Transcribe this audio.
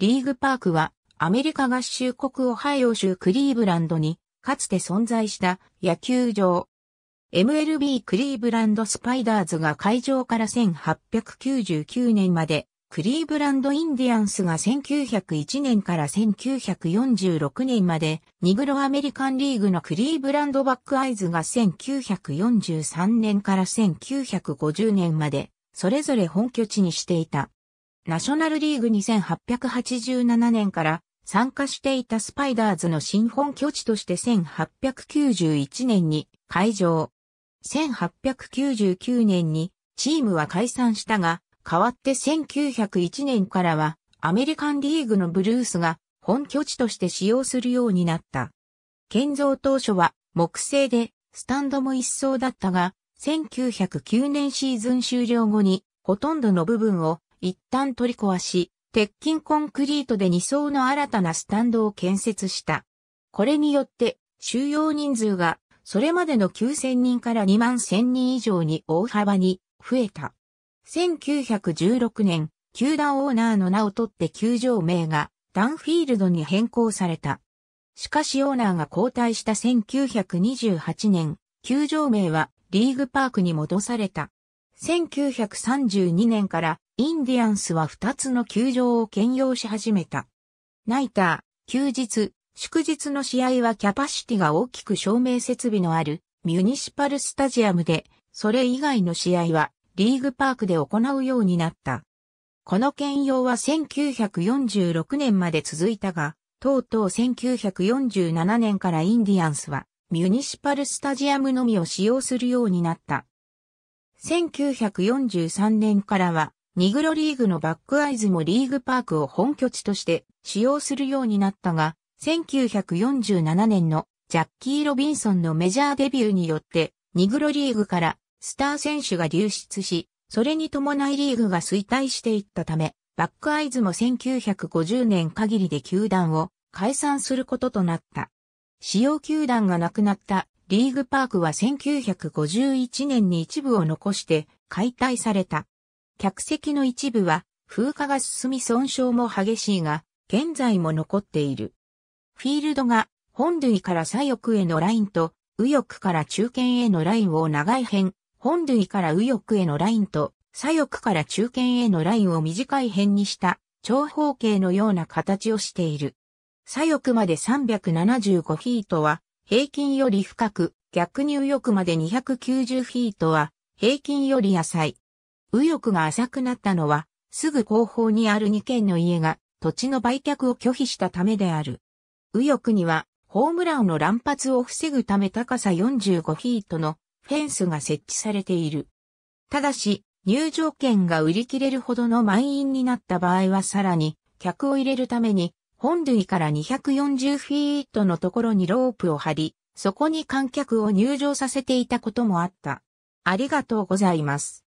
リーグパークはアメリカ合衆国オハイオ州クリーブランドにかつて存在した野球場。MLB クリーブランドスパイダーズが会場から1899年まで、クリーブランドインディアンスが1901年から1946年まで、ニグロアメリカンリーグのクリーブランドバックアイズが1943年から1950年まで、それぞれ本拠地にしていた。ナショナルリーグ2887年から参加していたスパイダーズの新本拠地として1891年に会場。1899年にチームは解散したが、代わって1901年からはアメリカンリーグのブルースが本拠地として使用するようになった。建造当初は木製でスタンドも一層だったが、1909年シーズン終了後にほとんどの部分を一旦取り壊し、鉄筋コンクリートで2層の新たなスタンドを建設した。これによって、収容人数が、それまでの9000人から2万1000人以上に大幅に増えた。1916年、球団オーナーの名を取って球場名がダンフィールドに変更された。しかしオーナーが交代した1928年、球場名はリーグパークに戻された。1932年からインディアンスは2つの球場を兼用し始めた。ナイター、休日、祝日の試合はキャパシティが大きく照明設備のあるミュニシパルスタジアムで、それ以外の試合はリーグパークで行うようになった。この兼用は1946年まで続いたが、とうとう1947年からインディアンスはミュニシパルスタジアムのみを使用するようになった。1943年からはニグロリーグのバックアイズもリーグパークを本拠地として使用するようになったが、1947年のジャッキー・ロビンソンのメジャーデビューによって、ニグロリーグからスター選手が流出し、それに伴いリーグが衰退していったため、バックアイズも1950年限りで球団を解散することとなった。使用球団がなくなったリーグパークは1951年に一部を残して解体された。客席の一部は風化が進み損傷も激しいが、現在も残っている。フィールドが本塁から左翼へのラインと右翼から中堅へのラインを長い辺、本塁から右翼へのラインと左翼から中堅へのラインを短い辺にした長方形のような形をしている。左翼まで375フィートは平均より深く、逆右翼まで290フィートは平均より浅い。右翼が浅くなったのは、すぐ後方にある2軒の家が土地の売却を拒否したためである。右翼には、ホームランの乱発を防ぐため高さ45フィートのフェンスが設置されている。ただし、入場券が売り切れるほどの満員になった場合はさらに、客を入れるために、本塁から240フィートのところにロープを張り、そこに観客を入場させていたこともあった。ありがとうございます。